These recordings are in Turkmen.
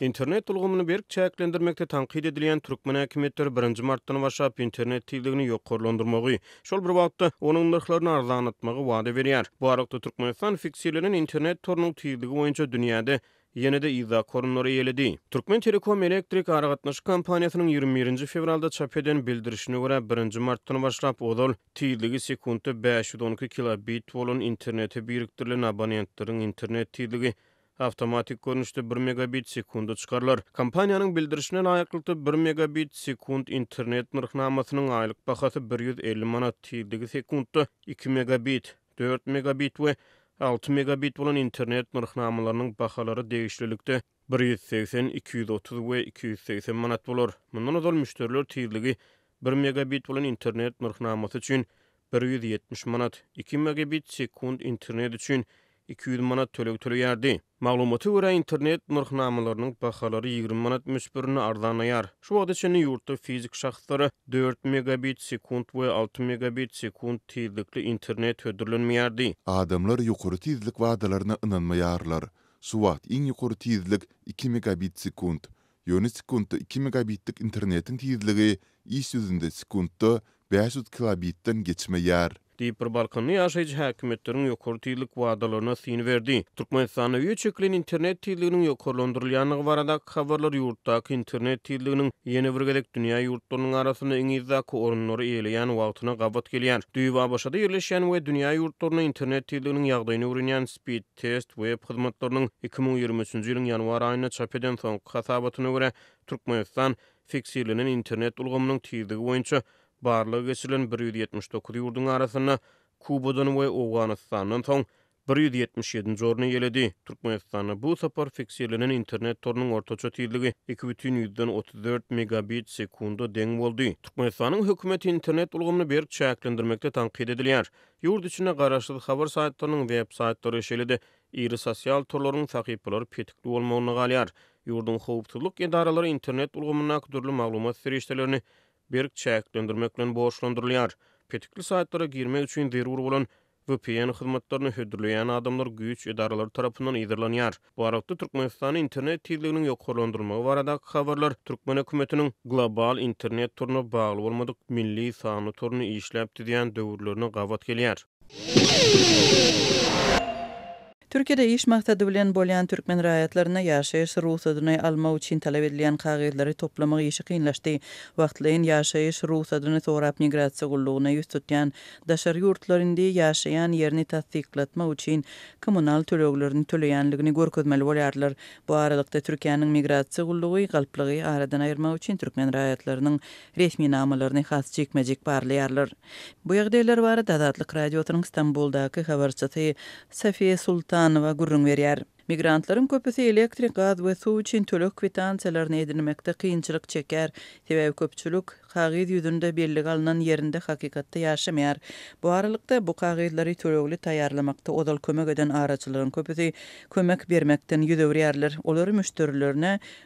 Internet ulgumyny berk çäklendirmekde tanqid edilen türkmen hökümetleri 1 ci martdan başlap internet tiligini ýokurlandyrmagy, şol bir wagtda onuň narhlaryny arzanatmagy wada berýär. Bu arada Türkmenistan fiksiýelerini internet torunu tiligi boýunça dünýäde Yine de iza korunları yeledi. Turkmen Telekom Elektrik Aragatnaşı kampaniyasının 21. fevralda çap eden bildirişine vura 1. marttana başlap odol tiyildigi sekundu 512 kilobit volun internete biriktirilin abaniyantların internet tiyildigi Avtomatik görnüşde 1 megabit sekundu çıkarlar. Kompaniyanın bildirişine layıklıktı 1 megabit sekund internet nırhnamasının aylık baxası 150 manat tildigi sekundu 2 megabit, 4 megabit ve 6 megabit olan internet nırhnamalarının baxaları değişlilikte. 180, 230 ve 280 manat bulur. Bundan azal müşteriler tildigi 1 megabit olan internet nırhnaması için 170 manat, 2 megabit sekund internet için 200 manat tölüp tölüýärdi. Maglumaty görä internet narhnamalarynyň bahalary 20 manat müşbirini ardanayar. Şu wagt üçin fizik şahslara 4 megabit sekund we 6 megabit sekund internet hödürlenmeýärdi. Adamlar ýokary tezlik wadalaryna inanmayarlar. Şu in iň ýokary 2 megabit sekund. Ýöne sekund 2 megabitlik internetin internetiň is 100 sekundda 500 kilobitden geçmeýär. diýip bir Balkanyň ýaşaýjy häkimetleriniň ýokary tiýlik wadalaryna syn berdi. Türkmenistanyň ýeçeklen internet tiýliginiň ýokarlandyrylýanlygy barada habarlar ýurtda internet tiýliginiň ýene bir gelek dünýä ýurtlarynyň arasynda iň izdaky orunlary eýleýän wagtyna gabat gelýän. Düýwa başada ýerleşýän we dünýä ýurtlaryna internet tiýliginiň ýagdaýyny öwrenýän speed test web hyzmatlarynyň 2023-nji ýylyň ýanwar aýyna çap eden soňky hasabatyna görä Türkmenistan fiksiýlenen internet ulgamynyň tiýdigi boýunça barlığı geçirilen 179 yurdun arasını Kubodan ve Oğanistan'dan son 177 zorunu yeledi. Türkmenistan'a bu sapar fiksiyelinin internet torunun ortaça tiyirliği 2,34 megabit sekundu den oldu. Türkmenistan'ın hükümet internet ulgumunu bir çayaklendirmekte tanqid ediliyar. Yurt içine qarashlı xabar saytlarının web saytları eşeledi. Iri sosial torların sakipalar petikli olma onu galiyar. Yurdun xoğuptuluk edaraları internet ulgumunak durlu maglumat sirishtelerini berk çäklendirmekle borçlandyrylýar. Petikli saytlara girmek üçün zerur bolan VPN hyzmatlaryny hödürleýän adamlar güýç edaralary tarapyndan ýerlenýär. Bu Araqda Türkmenistan internet tezliginiň ýokurlandyrmagy barada habarlar Türkmen hökümetiniň global internet turuna bagly bolmadyk milli sanly turuny işläp diýen döwürlerini gawat gelýär. Türkiye'de iş maksadı bilen bolyan Türkmen rayatlarına yaşayış ruhsatını alma üçin talap edilen kagirleri toplamak işi kıyınlaştı. Vaktlayın yaşayış ruhsatını sorap migrasi gulluğuna yüz tutyan, daşar ýaşaýan yaşayan yerini üçin kommunal tülöglerini tülöyanlıgını gorkudmeli bolyarlar. Bu aralykda Türkiye'nin migrasi gulluğu galplığı aradan ayırma üçin Türkmen rayatlarının resmi namalarını has çekmejek barlyarlar. Bu yagdeyler var adatlık radyotunun İstanbul'daki Safiye Sultan Ulanowa gurrun verýär. Migrantların köpüsü elektrik, gaz ve su için tölük kvitansiyalarını edinmekte kıyınçılık çeker. Sebev köpçülük, kagiz yüzünde birlik alınan yerinde hakikatte yaşamayar. Bu aralıkta bu kagizleri tölüklü tayarlamakta odal kömök eden araçların köpüsü kömök birmekten yüzevri yerler olur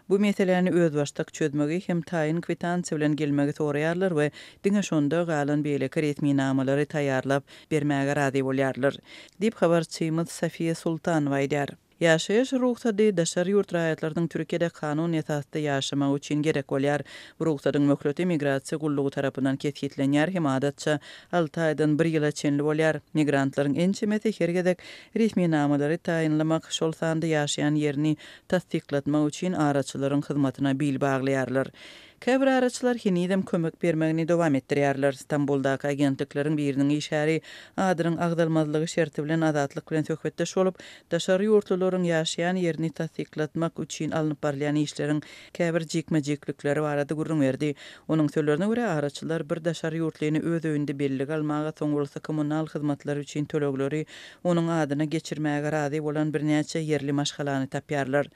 bu meselelerini öz başlık çözmögi hem tayin kvitansiyelini gelmeli tori ve dine şonda galan bile kretmi namalari tayarlar. Bir mega Dip xabar Safiye Sultan vaydar. Yaşayış ruhsa di daşar yurt rayatlardın Türkiye'de kanun etastı yaşama uçin gerek olyar. Ruhsa dın mökrote migratsi gulluğu tarapından kethitlen yer hem adatça Altay'dan bir yıla çinli olyar. Migrantların en çimeti hergedek rifmi namaları tayinlamak şolsandı yerini tasdiklatma uçin araçlarların hizmatına bil bağlayarlar. Käbir araçlar hinidem kömek bermegini dowam etdirýärler. Stambuldaky agentliklerin biriniň işäri adyryň agdalmazlygy şerti bilen adatlyk bilen söhbetde şolup, daşary ýurtlaryň ýaşaýan ýerini tasdiklatmak üçin alınıp barlayan işleriň käbir jekme-jeklikleri barada gurrun berdi. Onuň söýlerine görä araçlar bir daşary ýurtlaryny öz öýünde belli galmagy soňrulsa kommunal hyzmatlar üçin tölegleri onuň adyna geçirmäge razy bolan bir näçe ýerli maşgalany tapýarlar.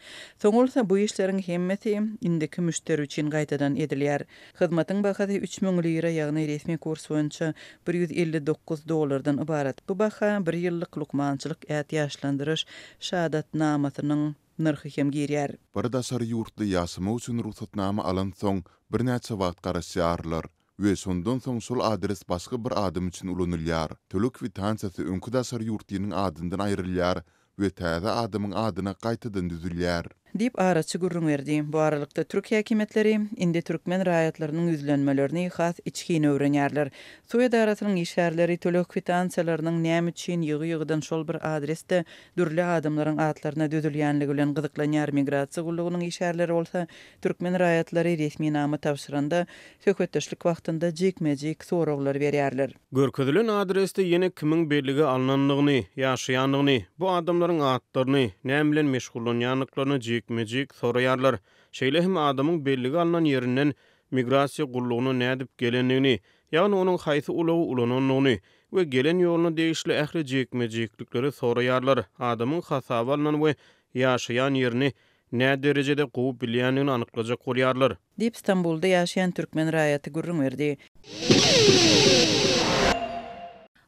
Soňrulsa bu işleriň hemmeti indiki müşteri üçin gaýtadan edilýär. Hyzmatyň bahasy 3.000 lira, ýagny resmi kurs boýunça 159 dollardan ibaret. Bu baha bir ýyllyk lukmançylyk ätýaşlandyryş şahadatnamasynyň namatynyň nyrhy hem girýär. Bir daşar ýurtly ýasymy üçin ruhsatnama alan soň bir wagt garaşýarlar. Ve sondan soň sol adres başga bir adam üçin ulanylýar. Tölük kwitansiýasy öňkü daşar ýurtlynyň adyndan aýrylýar we täze adamyň adyna gaýtadan düzülýär. dip araçı gurrun verdi. Bu aralıkta Türk hakimetleri indi Türkmen rayatlarının üzlenmelerini khas içkiyini öğrenyarlar. Suya daratının işarları tölü kvitansiyalarının nem için yığı yığıdan şol bir adreste dürlü adımların adlarına dödülyanlı gülen gıdıklanyar migrasi gulluğunun işarları olsa Türkmen rayatları resmi namı tavşıranda sökötteşlik vaxtında cikmecik soroglar veriyarlar. Görküdülün yeni kimin birligi alnanlığını, yaşayanlığını, bu adımların adlarını, nemlen meşgulun yanlıklarını cik çekmejik sorayarlar. Şeýle hem adamyň belligi alnan ýerinden migrasiýa gullugyny nädip ýa ýagny onuň haýsy ulagy ulanonyny we gelen ýolyny degişli ähli çekmejiklikleri sorayarlar. Adamyň hasaby we ýaşaýan ýerini nä derejede gowup bilýänini anyklajak bolýarlar. Dip Istanbulda ýaşaýan türkmen raýaty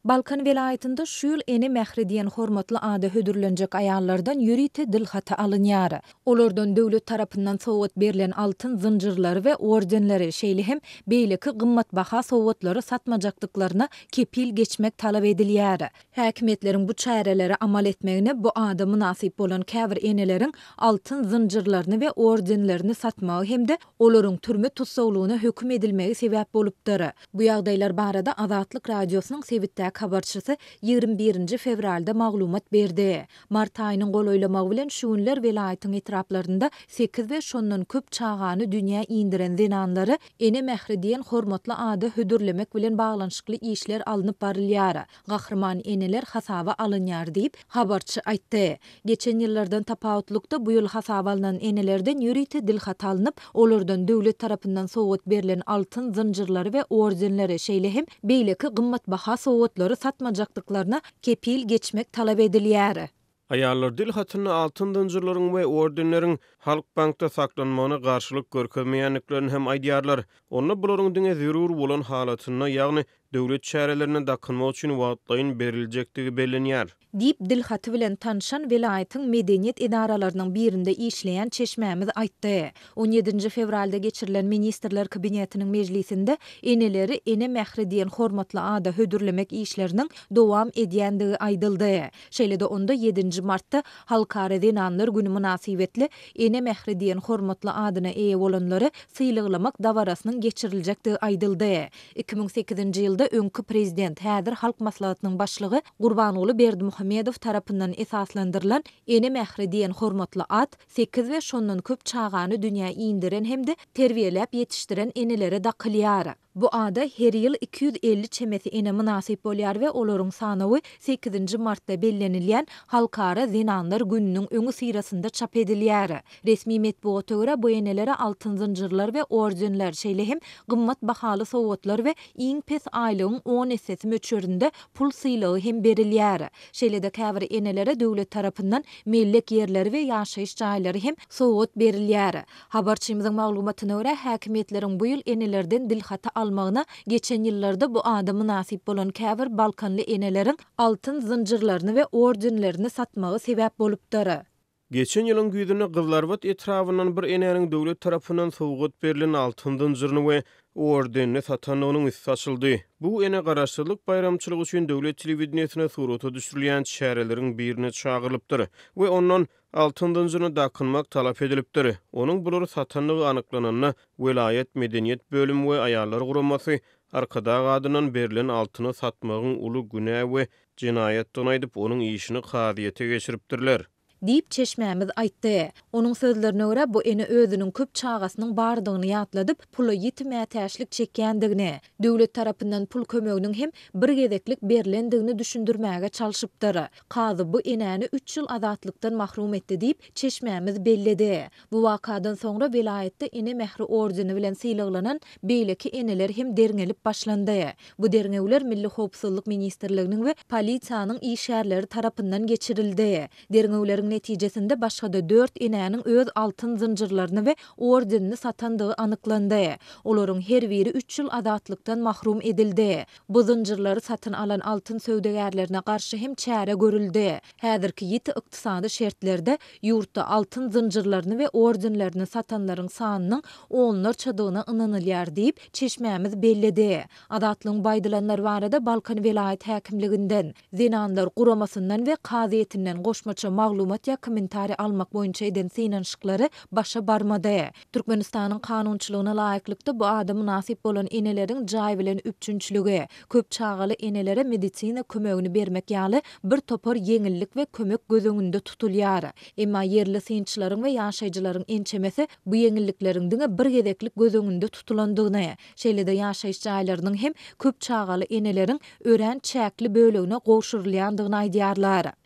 Balkan velayetinde şuýul eni mähri diýen hormatly ady hödürlenjek aýallardan ýürite dil hata Olur Olardan döwlet tarapyndan sowat berlen altyn zynjyrlary we ordenleri şeýle hem beýleki gymmat baha sowatlary satmajaklyklaryna kepil geçmek talap edilýär. Häkimetleriň bu çäreleri amal etmegine bu ady munasyp olan käbir enelerin altyn zıncırlarını ve ordenlerini satmağı hem de olaryň türme tutsawlygyna edilmeyi edilmegi sebäp bolupdyr. Bu ýagdaýlar barada Azatlyk radiosynyň sevittak habarçısı 21 fevralda maglumat berdi. Mart ayının gol oylamağı bilen şunlar velayetin 8 ve şonun köp çağanı dünya indiren zinanları ene mehri diyen hormatlı adı hüdürlemek bilen bağlanışıklı işler alınıp barilyara. Gahırman eneler hasava alınyar deyip habarçı aytı. Geçen yıllardan tapautlukta bu yıl hasava enelerden yürüyte dilhat alınıp olurdan devlet tarafından soğut berlen altın zıncırları ve orzenleri şeyle hem beyleki gımmat baha soğutları ýollary satmajaklyklaryna kepil geçmek talap edilýär. Ayarlar dil hatyny altyn dünjürlürin we ordenlerin halk bankda saklanmagyna garşylyk görkemeýänliklerini hem aýdýarlar. Onu bulurun diňe zerur bolan halatyny, ýagny döwlet şäherlerine dakynma üçin wagtlaýyn berilejekdigi bellenýär. Dip dilhaty bilen tanışan velayatyň medeniyet edaralarynyň birinde işleýän çeşmämiz aýtdy. 17-nji fevralda geçirilen ministrler kabinetiniň meclisinde eneleri ene mehri diýen hormatly ada hödürlemek işleriniň dowam edýändigi aýdyldy. de onda 7 martta martda halkara denanlar günü münasibetli ene mehri diýen hormatly adyna eýe bolanlary davarasının dawarasynyň geçirilejekdigi aýdyldy. 2008-nji ýylda öňkü prezident Häder halk maslahatynyň başlygy Gurbanuly Berdi Muhammedow tarapyndan esaslandyrylan Ene Mähri diýen hormatly at 8 we şondan köp çağany dünýä indiren hemde terbiýeläp ýetişdiren enelere da Bu ada her yıl 250 çemesi ene münasip bolyar ve olorun sanavı 8. Mart'ta bellenilyen Halkara Zinanlar Günü'nün öngü sirasında çap ediliyar. Resmi metbuğata göre bu enelere altın zincirlar ve orjinler hem gımmat bahalı soğutlar ve in pes aylığın 10 esesi möçöründe pul sıylağı hem beriliyar. Şeylede kavar enelere dövle tarafından millek yerleri ve yaşayış cahilleri hem soğut beriliyar. Habarçimizin mağlumatına göre hakimiyetlerin bu yıl enelerden dilhata almagna geçen yıllarda bu adı nasip bolon kavir Balkanly enelerin altın zıncırlarını ve ordinlerini satmağı sebep bolup Geçen yılın güydünü gıllarbat etrawynyň bir enelerin döwlet tarafının sowgat berlin altın zıncırını Ordenne satan onun üstasıldı. Bu ene qarasılıq bayramçılıq üçün dövlət televiziyasına suruta düşürülən şəhərlərin birinə çağırılıbdır və onun altın dınzını daqınmaq talap edilibdir. Onun bulur satanlığı anıqlanını velayet medeniyet bölümü və ayarlar qurulması arkada adının Berlin altını satmağın ulu günə və cinayet donaydıb onun işini qadiyyətə geçiribdirlər. deyip çeşmämiz aýtdy. Onun sözlerine görä bu eni özüniň köp çağasynyň bardygyny ýatladyp, pulu ýetmäge täşlik çekýändigini, döwlet tarapyndan pul kömeginiň hem bir gezeklik berlendigini düşündirmäge çalşypdyr. Kazy bu eneni 3 ýyl azatlykdan mahrum etdi deyip çeşmämiz bellidi. Bu vakadan sonra vilayatda ene mehri ordeni bilen sylaglanan beýleki eneler hem derňelip başlandy. Bu derňewler Milli Howpsuzlyk Ministrliginiň we polisiýanyň iýşärleri tarapyndan geçirildi. Derňewler neticesinde netijesinde başgada 4 inäniň öz altyn zinjirlerini we ordenini satandygy anyklandy. Olaryň her biri 3 ýyl adatlykdan mahrum edildi. Bu zinjirleri satyn alan altyn söwdegärlerine garşy hem çäre görüldi. Häzirki ýetik ykdysady şertlerde ýurtda altyn zinjirlerini we ordenlerini satanlaryň sanynyň 10-nyň çadyna ynanylýar diýip çeşmämiz bellidi. Adatlyň baýdylanlar barada Balkan vilayat häkimliginden, zinanlar guramasyndan we qazyetinden goşmaça maglum maglumat ýa kommentari almak boýunça eden synanşyklary başa barmady. Türkmenistanyň kanunçylygyna laýyklykda bu adamy munasip bolan eneleriň jaý bilen üpçünçiligi, köp çağaly enelere meditsina kömegini bermek ýaly bir topar ýeňillik we kömek gözüňünde tutulýar. Emma yerli synçylaryň we ýaşajylaryň ençemesi bu ýeňillikleriň diňe bir gedeklik gözüňünde tutulandygyna, şeýle de ýaşaýjy aýlarynyň hem köp çağaly eneleriň ören çäkli bölegine goşurylandygyna aýdýarlar.